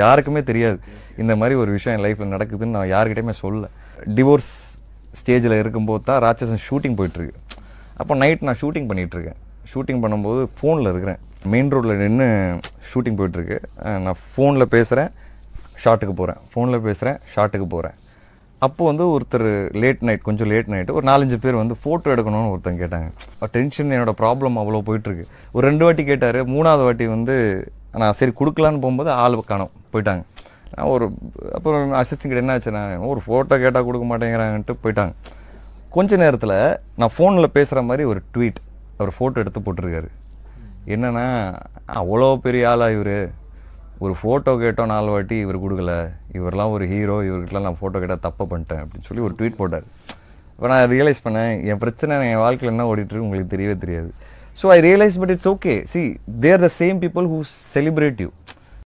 யாருக்குமே தெரியாது இந்த மாதிரி ஒரு விஷயம் என் லைஃப்பில் நடக்குதுன்னு நான் யாருக்கிட்டையுமே சொல்ல டிவோர்ஸ் ஸ்டேஜில் இருக்கும்போது தான் ராட்சசன் ஷூட்டிங் போயிட்டுருக்கு அப்போ நைட் நான் ஷூட்டிங் பண்ணிகிட்ருக்கேன் ஷூட்டிங் பண்ணும்போது ஃபோனில் இருக்கிறேன் மெயின் ரோட்டில் நின்று ஷூட்டிங் போயிட்டுருக்கு நான் ஃபோனில் பேசுகிறேன் ஷார்ட்டுக்கு போகிறேன் ஃபோனில் பேசுகிறேன் ஷார்ட்டுக்கு போகிறேன் அப்போது வந்து ஒருத்தர் லேட் நைட் கொஞ்சம் லேட் நைட்டு ஒரு நாலஞ்சு பேர் வந்து ஃபோட்டோ எடுக்கணும்னு ஒருத்தன் கேட்டாங்க டென்ஷன் என்னோடய ப்ராப்ளம் அவ்வளோ போயிட்டுருக்கு ஒரு ரெண்டு வாட்டி கேட்டார் மூணாவது வாட்டி வந்து நான் சரி கொடுக்கலான்னு போகும்போது ஆள் காணும் போயிட்டாங்க நான் ஒரு அப்புறம் அசிஸ்டன்ட் கிட்ட என்ன ஆச்சுன்னா ஒரு ஃபோட்டோ கேட்டால் கொடுக்க மாட்டேங்கிறாங்கன்ட்டு போயிட்டாங்க கொஞ்ச நேரத்தில் நான் ஃபோனில் பேசுகிற மாதிரி ஒரு ட்வீட் அவர் ஃபோட்டோ எடுத்து போட்டிருக்காரு என்னென்னா அவ்வளோ பெரிய ஆளாக இவர் ஒரு ஃபோட்டோ கேட்டோம் நாலு வாட்டி இவர் கொடுக்கல இவரெல்லாம் ஒரு ஹீரோ இவர்கிட்டலாம் நான் ஃபோட்டோ கேட்டால் தப்பாக பண்ணிட்டேன் அப்படின்னு சொல்லி ஒரு ட்வீட் போட்டார் இப்போ நான் ரியலைஸ் பண்ணேன் என் பிரச்சனை என் வாழ்க்கையில் என்ன ஓடிட்டுருக்கு உங்களுக்கு தெரியவே தெரியாது So I realized, but it's okay. See, they are the same people who celebrate you.